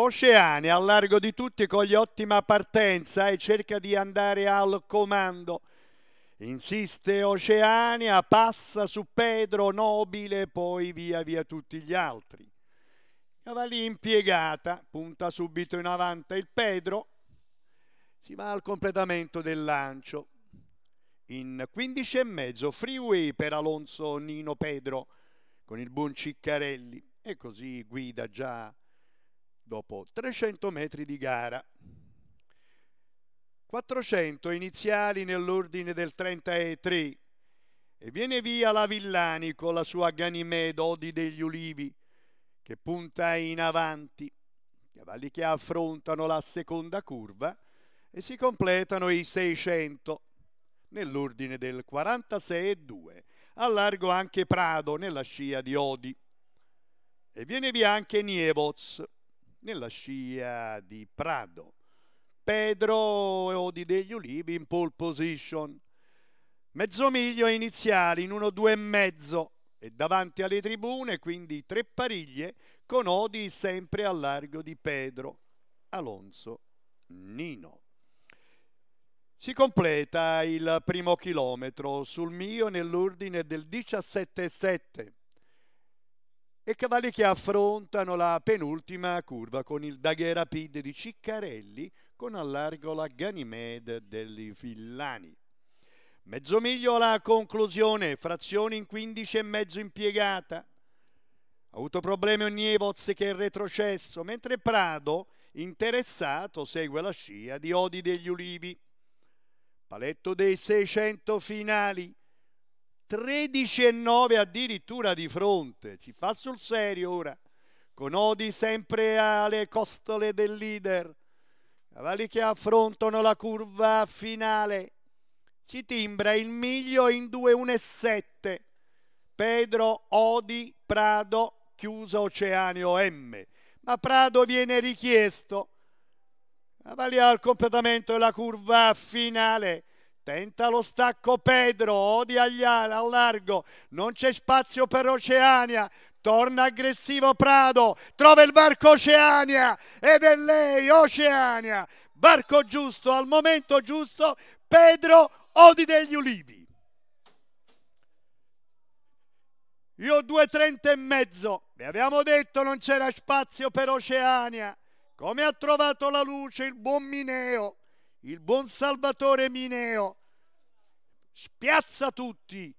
Oceania al largo di tutti con gli ottima partenza e cerca di andare al comando. Insiste Oceania, passa su Pedro Nobile, poi via via tutti gli altri. Cavalli impiegata, punta subito in avanti il Pedro, si va al completamento del lancio. In 15 e mezzo freeway per Alonso Nino Pedro con il buon Ciccarelli e così guida già dopo 300 metri di gara. 400 iniziali nell'ordine del 33 e viene via la Villani con la sua Ganimede Odi degli Ulivi che punta in avanti. Cavalli che affrontano la seconda curva e si completano i 600 nell'ordine del 46,2. Allargo anche Prado nella scia di Odi. E viene via anche Nievoz nella scia di Prado. Pedro Odi degli Ulivi in pole position. Mezzo miglio iniziali in 1-2,5 e mezzo e davanti alle tribune quindi tre pariglie con Odi sempre al largo di Pedro, Alonso, Nino. Si completa il primo chilometro sul mio nell'ordine del 17,7 e cavalli che affrontano la penultima curva con il Daghera Pid di Ciccarelli con allargo la Ganimede degli Villani. Mezzo miglio alla conclusione, frazione in 15 e mezzo impiegata. Ha avuto problemi Ognievoz che è retrocesso, mentre Prado, interessato, segue la scia di Odi degli Ulivi. Paletto dei 600 finali, 13 e 9 addirittura di fronte, si fa sul serio ora, con Odi sempre alle costole del leader, cavalli che affrontano la curva finale, si timbra il miglio in 2,1,7, Pedro, Odi, Prado, chiuso Oceanio M, ma Prado viene richiesto, cavalli al completamento della curva finale, Tenta lo stacco Pedro, odia gli Agliana al largo, non c'è spazio per Oceania, torna aggressivo Prado, trova il varco Oceania ed è lei Oceania, varco giusto al momento giusto, Pedro Odi degli Ulivi. Io due trenta e mezzo, vi abbiamo detto non c'era spazio per Oceania, come ha trovato la luce il buon Mineo, il buon Salvatore Mineo, spiazza tutti,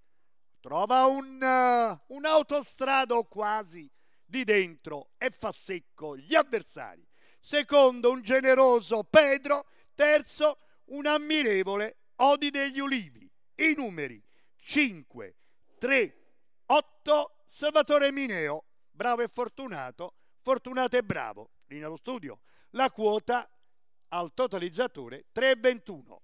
trova un, uh, eh, un'autostrada o quasi di dentro e fa secco gli avversari. Secondo un generoso Pedro, terzo un ammirevole Odi degli Ulivi. I numeri 5, 3, 8, Salvatore Mineo, bravo e fortunato, fortunato e bravo, lì nello studio. La quota al totalizzatore 3,21.